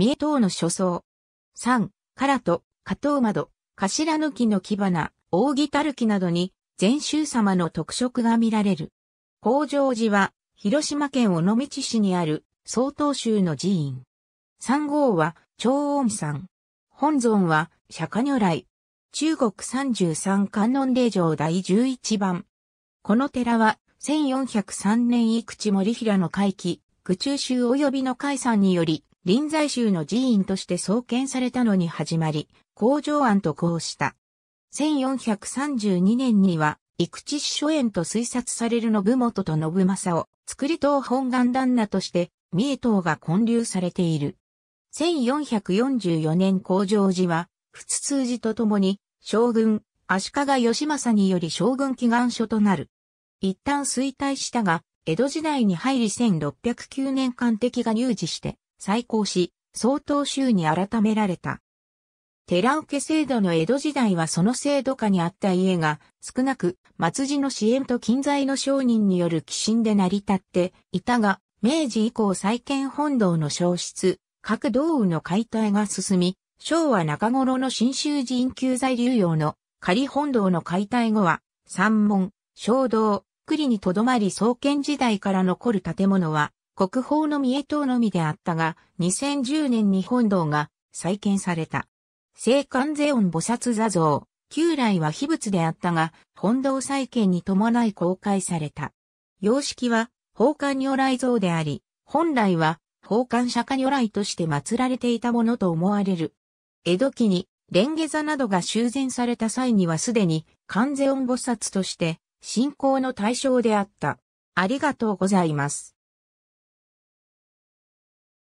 三重島の諸僧。三、唐と、加藤窓、頭抜きの木花、扇たるきなどに、禅宗様の特色が見られる。工場寺は、広島県尾道市にある、曹洞宗の寺院。三号は、長音山。本尊は、釈迦如来。中国三十三観音霊場第十一番。この寺は、1403年井口森平の回帰、愚中宗及びの解散により、臨済宗の寺院として創建されたのに始まり、工場案とこうした。1432年には、育知師書園と推察される信本と信正を、作り党本願旦那として、三重党が建立されている。1444年工場寺は、仏通寺とともに、将軍、足利義政により将軍祈願所となる。一旦衰退したが、江戸時代に入り1609年間敵が入寺して、再興し、総統州に改められた。寺受制度の江戸時代はその制度下にあった家が、少なく、松寺の支援と近在の商人による寄進で成り立っていたが、明治以降再建本堂の消失、各道具の解体が進み、昭和中頃の新州寺院旧在流用の仮本堂の解体後は、山門、小道、栗にとどまり創建時代から残る建物は、国宝の三重島のみであったが、2010年に本堂が再建された。聖観世音菩薩座像、旧来は秘仏であったが、本堂再建に伴い公開された。様式は、宝冠如来像であり、本来は、宝冠釈迦如来として祀られていたものと思われる。江戸期に、蓮華座などが修繕された際にはすでに、観世音菩薩として、信仰の対象であった。ありがとうございます。